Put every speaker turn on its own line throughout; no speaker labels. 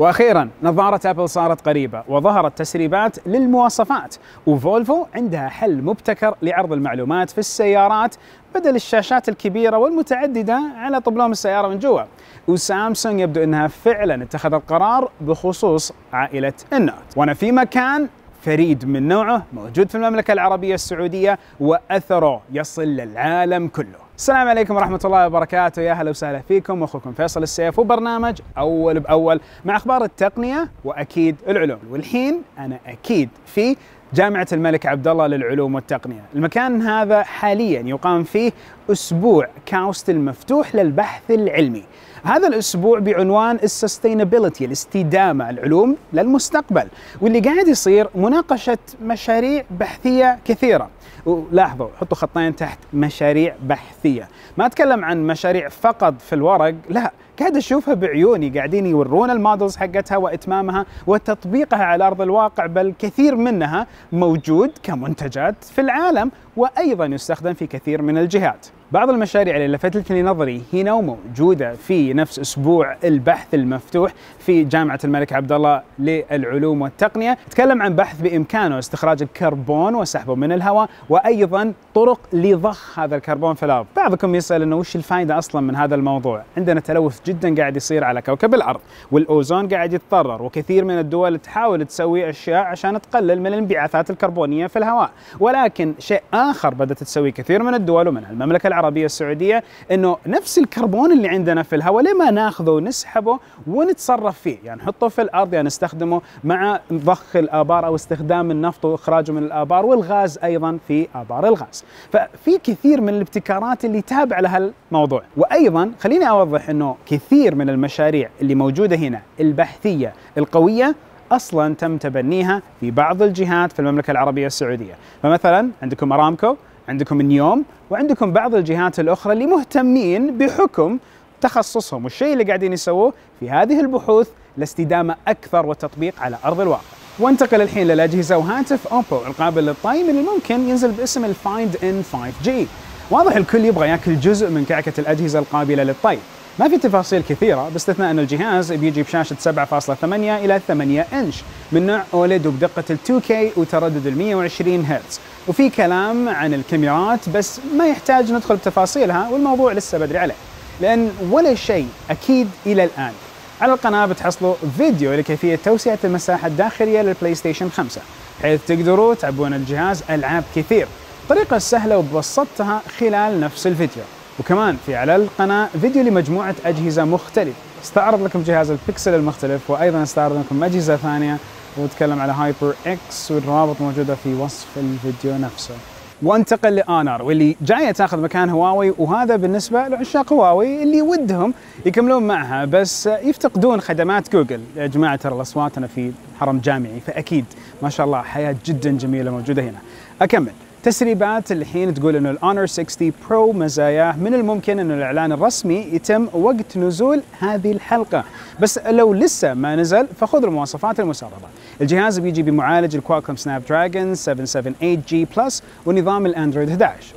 واخيرا نظاره ابل صارت قريبه وظهرت تسريبات للمواصفات وفولفو عندها حل مبتكر لعرض المعلومات في السيارات بدل الشاشات الكبيره والمتعدده على طبلوم السياره من جوا وسامسونج يبدو انها فعلا اتخذت قرار بخصوص عائله النوت وانا في مكان فريد من نوعه موجود في المملكة العربية السعودية وأثره يصل للعالم كله السلام عليكم ورحمة الله وبركاته يا هلا وسهلا فيكم أخوكم فيصل السيف وبرنامج أول بأول مع أخبار التقنية وأكيد العلوم والحين أنا أكيد في جامعة الملك عبد الله للعلوم والتقنية. المكان هذا حاليا يقام فيه أسبوع كاوست المفتوح للبحث العلمي. هذا الاسبوع بعنوان السستينابيلتي الاستدامه العلوم للمستقبل واللي قاعد يصير مناقشه مشاريع بحثيه كثيره ولاحظوا حطوا خطين تحت مشاريع بحثيه ما اتكلم عن مشاريع فقط في الورق لا قاعد اشوفها بعيوني قاعدين يورون المودلز حقتها واتمامها وتطبيقها على ارض الواقع بل كثير منها موجود كمنتجات في العالم وايضا يستخدم في كثير من الجهات بعض المشاريع اللي لفتتني نظري هنا وموجوده في نفس اسبوع البحث المفتوح في جامعه الملك عبد الله للعلوم والتقنيه، تكلم عن بحث بامكانه استخراج الكربون وسحبه من الهواء وايضا طرق لضخ هذا الكربون في الارض، بعضكم يسال انه وش الفائده اصلا من هذا الموضوع؟ عندنا تلوث جدا قاعد يصير على كوكب الارض، والاوزون قاعد يتضرر، وكثير من الدول تحاول تسوي اشياء عشان تقلل من الانبعاثات الكربونيه في الهواء، ولكن شيء اخر بدات تسويه كثير من الدول ومنها المملكه العربية العربيه السعوديه انه نفس الكربون اللي عندنا في الهواء ليه ما ناخذه ونسحبه ونتصرف فيه يعني نحطه في الارض يعني نستخدمه مع ضخ الابار او استخدام النفط واخراجه من الابار والغاز ايضا في ابار الغاز ففي كثير من الابتكارات اللي تابعه لهالموضوع وايضا خليني اوضح انه كثير من المشاريع اللي موجوده هنا البحثيه القويه اصلا تم تبنيها في بعض الجهات في المملكه العربيه السعوديه، فمثلا عندكم ارامكو عندكم النيوم وعندكم بعض الجهات الأخرى اللي مهتمين بحكم تخصصهم والشيء اللي قاعدين يسووه في هذه البحوث لاستدامة أكثر وتطبيق على أرض الواقع وانتقل الحين للأجهزة وهاتف أوبو القابل للطي من الممكن ينزل باسم الفايند ان 5G واضح الكل يبغى ياكل جزء من كعكة الأجهزة القابلة للطي ما في تفاصيل كثيرة باستثناء أن الجهاز بيجي بشاشة 7.8 إلى 8 إنش من نوع أوليد وبدقة ال 2K وتردد ال 120 هرتز وفي كلام عن الكاميرات بس ما يحتاج ندخل بتفاصيلها والموضوع لسه بدري عليه لأن ولا شيء أكيد إلى الآن على القناة بتحصلوا فيديو لكيفية توسعة المساحة الداخلية للبلاي ستيشن 5 حيث تقدروا تعبون الجهاز ألعاب كثير الطريقة السهلة وبسطتها خلال نفس الفيديو وكمان في على القناة فيديو لمجموعة أجهزة مختلفة استعرض لكم جهاز البكسل المختلف وأيضا استعرض لكم أجهزة ثانية ونتكلم على هايبر اكس والروابط موجوده في وصف الفيديو نفسه. وانتقل لانر واللي جايه تاخذ مكان هواوي وهذا بالنسبه لعشاق هواوي اللي ودهم يكملون معها بس يفتقدون خدمات جوجل، يا جماعه ترى الاصوات انا في حرم جامعي فاكيد ما شاء الله حياه جدا جميله موجوده هنا. اكمل. تسريبات الحين تقول انه الاونر 60 برو مزاياه من الممكن انه الاعلان الرسمي يتم وقت نزول هذه الحلقه بس لو لسه ما نزل فخذ المواصفات المسربه الجهاز بيجي بمعالج الكوالكوم سناب دراجون 778 جي بلس ونظام الاندرويد 11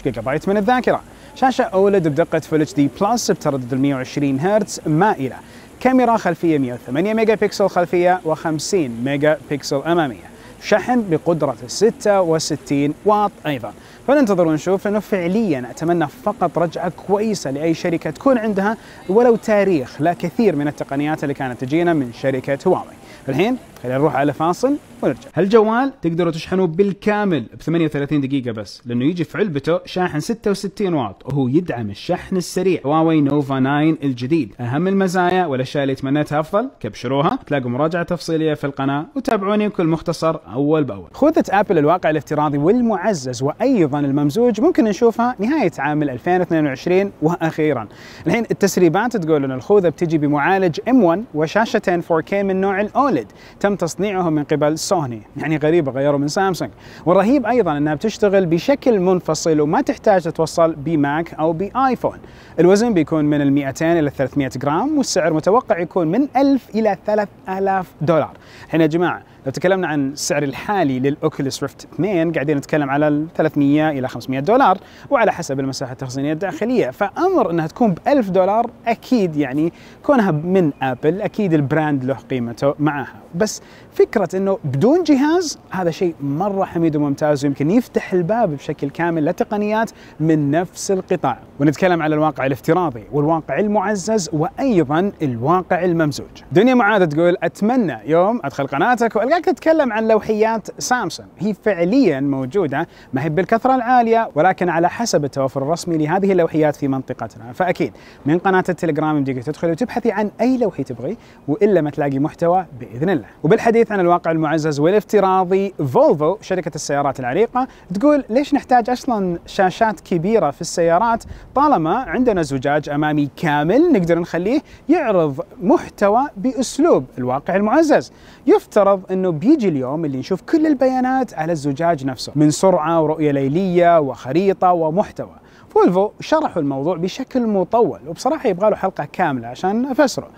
و12 جيجا بايت من الذاكره شاشه اولد بدقه فول اتش دي بلس بتردد 120 هرتز مائله كاميرا خلفيه 108 ميجا بكسل خلفيه و50 ميجا بكسل اماميه شحن بقدرة 66 واط أيضا فننتظر ونشوف لأنه فعليا أتمنى فقط رجعة كويسة لأي شركة تكون عندها ولو تاريخ لا كثير من التقنيات اللي كانت تجينا من شركة هواوي الحين خلينا نروح على فاصل ونرجع هالجوال تقدروا تشحنوه بالكامل ب 38 دقيقة بس لأنه يجي في علبته شاحن 66 واط وهو يدعم الشحن السريع هواوي نوفا 9 الجديد أهم المزايا والأشياء اللي تمنيتها أفضل كبشروها تلاقوا مراجعة تفصيلية في القناة وتابعوني بكل مختصر أول بأول خوذة أبل الواقع الافتراضي والمعزز وأيضا الممزوج ممكن نشوفها نهاية عام 2022 وأخيرا الحين التسريبات تقول أن الخوذة بتجي بمعالج M1 وشاشتين 4K من نوع الأولد تم تم تصنيعهم من قبل سوني يعني غريبة غيروا من سامسونج والرهيب أيضا أنها بتشتغل بشكل منفصل وما تحتاج تتوصل بماك أو بآيفون الوزن بيكون من 200 إلى 300 جرام والسعر متوقع يكون من 1000 إلى 3000 دولار هنا يا جماعة لو تكلمنا عن السعر الحالي للأوكيوليس ريفت 2 قاعدين نتكلم على 300 إلى 500 دولار وعلى حسب المساحة التخزينية الداخلية فأمر أنها تكون ب 1000 دولار أكيد يعني كونها من أبل أكيد البراند له قيمته معها بس فكرة أنه بدون جهاز هذا شيء مرة حميد وممتاز ويمكن يفتح الباب بشكل كامل لتقنيات من نفس القطاع ونتكلم على الواقع الافتراضي والواقع المعزز وأيضا الواقع الممزوج دنيا معاذ تقول أتمنى يوم أدخل قناتك وألقى وقاعد تتكلم عن لوحيات سامسونج هي فعليا موجوده ما هي بالكثره العاليه ولكن على حسب التوفر الرسمي لهذه اللوحيات في منطقتنا فاكيد من قناه التليجرام يمديك تدخلي وتبحثي عن اي لوحي تبغي والا ما تلاقي محتوى باذن الله وبالحديث عن الواقع المعزز والافتراضي فولفو شركه السيارات العريقه تقول ليش نحتاج اصلا شاشات كبيره في السيارات طالما عندنا زجاج امامي كامل نقدر نخليه يعرض محتوى باسلوب الواقع المعزز يفترض ان انه بيجي اليوم اللي نشوف كل البيانات على الزجاج نفسه من سرعه ورؤيه ليليه وخريطه ومحتوى فولفو شرحوا الموضوع بشكل مطول وبصراحه يبغى له حلقه كامله عشان افسره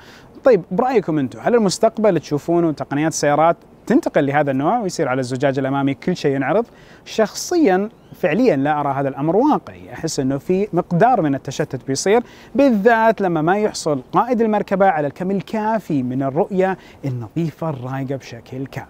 طيب برايكم انتم هل المستقبل تشوفونه تقنيات السيارات تنتقل لهذا النوع ويصير على الزجاج الامامي كل شيء ينعرض شخصيا فعليا لا ارى هذا الامر واقعي احس انه في مقدار من التشتت بيصير بالذات لما ما يحصل قائد المركبه على الكم الكافي من الرؤيه النظيفه الرايقه بشكل كامل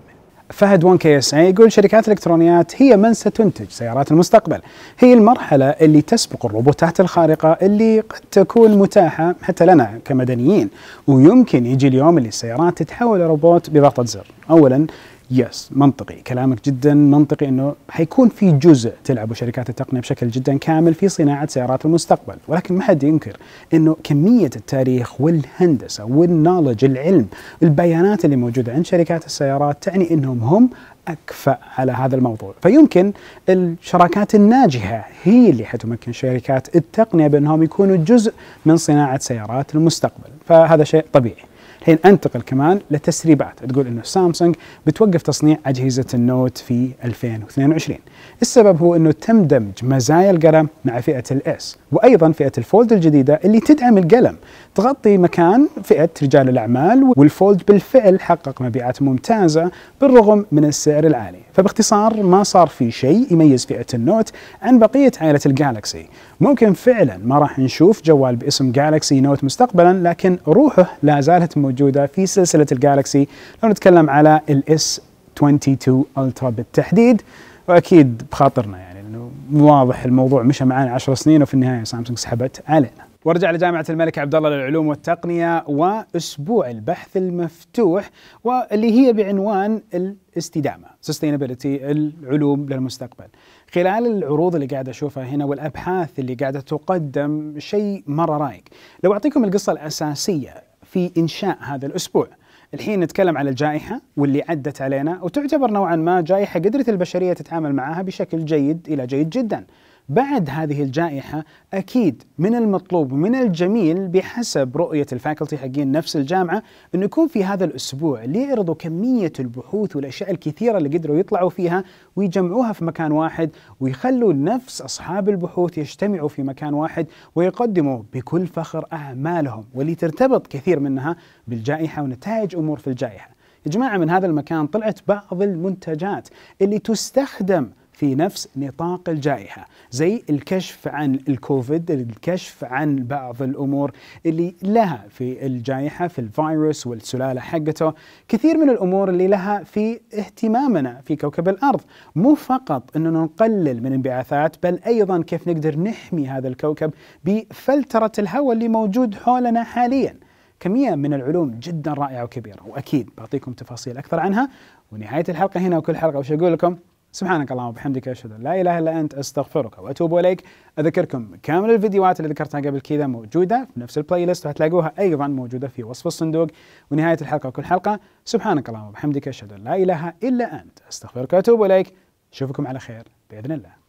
فهد وان كي اس يقول شركات الالكترونيات هي من ستنتج سيارات المستقبل هي المرحله اللي تسبق الروبوتات الخارقه اللي قد تكون متاحه حتى لنا كمدنيين ويمكن يجي اليوم اللي السيارات تتحول لروبوت بضغطه زر اولا يس منطقي كلامك جدا منطقي انه حيكون في جزء تلعبه شركات التقنيه بشكل جدا كامل في صناعه سيارات المستقبل ولكن ما حد ينكر انه كميه التاريخ والهندسه والنولج العلم البيانات اللي موجوده عند شركات السيارات تعني انهم هم أكفأ على هذا الموضوع فيمكن الشراكات الناجحة هي اللي حتمكن شركات التقنية بأنهم يكونوا جزء من صناعة سيارات المستقبل فهذا شيء طبيعي الحين انتقل كمان لتسريبات تقول انه سامسونج بتوقف تصنيع اجهزه النوت في 2022 السبب هو انه تم دمج مزايا القلم مع فئه الاس وايضا فئه الفولد الجديده اللي تدعم القلم تغطي مكان فئه رجال الاعمال والفولد بالفعل حقق مبيعات ممتازه بالرغم من السعر العالي فباختصار ما صار في شيء يميز فئه النوت عن بقيه عائله الجالكسي ممكن فعلا ما راح نشوف جوال باسم جالكسي نوت مستقبلا لكن روحه لا زالت موجودة موجوده في سلسله الجالكسي لو نتكلم على الاس 22 الترا بالتحديد واكيد بخاطرنا يعني لانه واضح الموضوع مشى معنا 10 سنين وفي النهايه سامسونج سحبت علينا. وارجع لجامعة الملك عبد الله للعلوم والتقنية واسبوع البحث المفتوح واللي هي بعنوان الاستدامة سستينابيلتي العلوم للمستقبل. خلال العروض اللي قاعد اشوفها هنا والابحاث اللي قاعده تقدم شيء مره رايق. لو اعطيكم القصه الاساسيه في إنشاء هذا الأسبوع الحين نتكلم على الجائحة واللي عدت علينا وتعتبر نوعا ما جائحة قدرت البشرية تتعامل معها بشكل جيد إلى جيد جدا بعد هذه الجائحة أكيد من المطلوب ومن الجميل بحسب رؤية الفاكولتي حقين نفس الجامعة أنه يكون في هذا الأسبوع ليعرضوا كمية البحوث والأشياء الكثيرة اللي قدروا يطلعوا فيها ويجمعوها في مكان واحد ويخلوا نفس أصحاب البحوث يجتمعوا في مكان واحد ويقدموا بكل فخر أعمالهم واللي ترتبط كثير منها بالجائحة ونتائج أمور في الجائحة يا جماعة من هذا المكان طلعت بعض المنتجات اللي تستخدم في نفس نطاق الجائحة زي الكشف عن الكوفيد الكشف عن بعض الأمور اللي لها في الجائحة في الفيروس والسلالة حقته كثير من الأمور اللي لها في اهتمامنا في كوكب الأرض مو فقط أنه نقلل من انبعاثات بل أيضا كيف نقدر نحمي هذا الكوكب بفلترة الهواء اللي موجود حولنا حالياً كمية من العلوم جدا رائعة وكبيرة وأكيد بعطيكم تفاصيل أكثر عنها ونهاية الحلقة هنا وكل حلقة وش أقول لكم سبحانك اللهم وبحمدك أشهد أن لا إله إلا أنت أستغفرك وأتوب إليك أذكركم كامل الفيديوهات اللي ذكرتها قبل كذا موجودة في نفس البلاي ليست وهتلاقوها أيضا موجودة في وصف الصندوق ونهاية الحلقة وكل حلقة سبحانك اللهم وبحمدك أشهد أن لا إله إلا أنت أستغفرك وأتوب إليك أشوفكم على خير بإذن الله